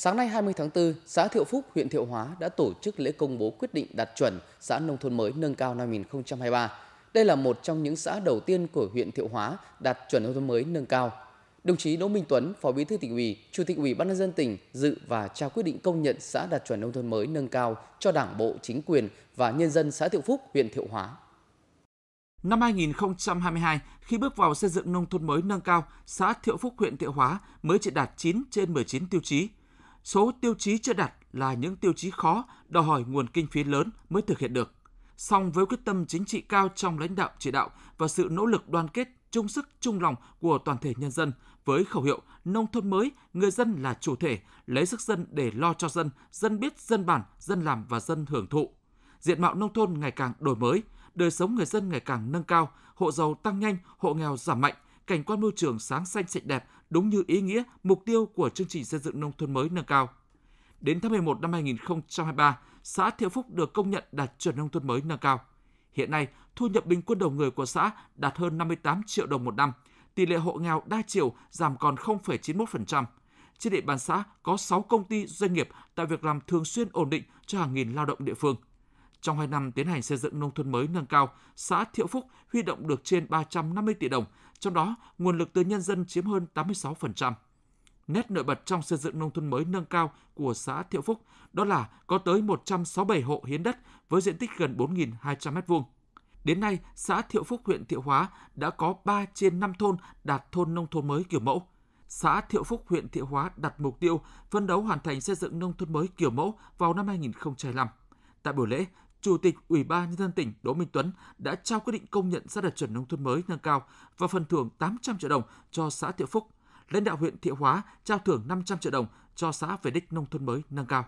Sáng nay 20 tháng 4, xã Thiệu Phúc, huyện Thiệu Hóa đã tổ chức lễ công bố quyết định đạt chuẩn xã nông thôn mới nâng cao năm 2023. Đây là một trong những xã đầu tiên của huyện Thiệu Hóa đạt chuẩn nông thôn mới nâng cao. Đồng chí Đỗ Minh Tuấn, Phó Bí thư tỉnh ủy, Chủ tịch ủy ban nhân dân tỉnh dự và trao quyết định công nhận xã đạt chuẩn nông thôn mới nâng cao cho Đảng bộ, chính quyền và nhân dân xã Thiệu Phúc, huyện Thiệu Hóa. Năm 2022, khi bước vào xây dựng nông thôn mới nâng cao, xã Thiệu Phúc huyện Thiệu Hóa mới chỉ đạt 9 trên 19 tiêu chí, Số tiêu chí chưa đạt là những tiêu chí khó, đòi hỏi nguồn kinh phí lớn mới thực hiện được. Song với quyết tâm chính trị cao trong lãnh đạo chỉ đạo và sự nỗ lực đoàn kết, chung sức chung lòng của toàn thể nhân dân với khẩu hiệu nông thôn mới, người dân là chủ thể, lấy sức dân để lo cho dân, dân biết, dân bản, dân làm và dân hưởng thụ. Diện mạo nông thôn ngày càng đổi mới, đời sống người dân ngày càng nâng cao, hộ giàu tăng nhanh, hộ nghèo giảm mạnh, cảnh quan môi trường sáng xanh sạch đẹp đúng như ý nghĩa, mục tiêu của chương trình xây dựng nông thôn mới nâng cao. Đến tháng 11 năm 2023, xã Thiệu Phúc được công nhận đạt chuẩn nông thôn mới nâng cao. Hiện nay, thu nhập bình quân đầu người của xã đạt hơn 58 triệu đồng một năm. Tỷ lệ hộ nghèo đa chiều giảm còn 0,91%. Trên địa bàn xã có 6 công ty doanh nghiệp tạo việc làm thường xuyên ổn định cho hàng nghìn lao động địa phương. Trong 2 năm tiến hành xây dựng nông thôn mới nâng cao, xã Thiệu Phúc huy động được trên 350 tỷ đồng, trong đó nguồn lực từ nhân dân chiếm hơn 86%. Nét nổi bật trong xây dựng nông thôn mới nâng cao của xã Thiệu Phúc đó là có tới 167 hộ hiến đất với diện tích gần 4.200 m2. Đến nay, xã Thiệu Phúc huyện Thiệu Hóa đã có 3 trên 5 thôn đạt thôn nông thôn mới kiểu mẫu. Xã Thiệu Phúc huyện Thiệu Hóa đặt mục tiêu phân đấu hoàn thành xây dựng nông thôn mới kiểu mẫu vào năm 2025. Tại buổi lễ, Chủ tịch Ủy ban nhân dân tỉnh Đỗ Minh Tuấn đã trao quyết định công nhận xã đạt chuẩn nông thôn mới nâng cao và phần thưởng 800 triệu đồng cho xã Thiệu Phúc. Lãnh đạo huyện Thiệu Hóa trao thưởng 500 triệu đồng cho xã về đích nông thôn mới nâng cao.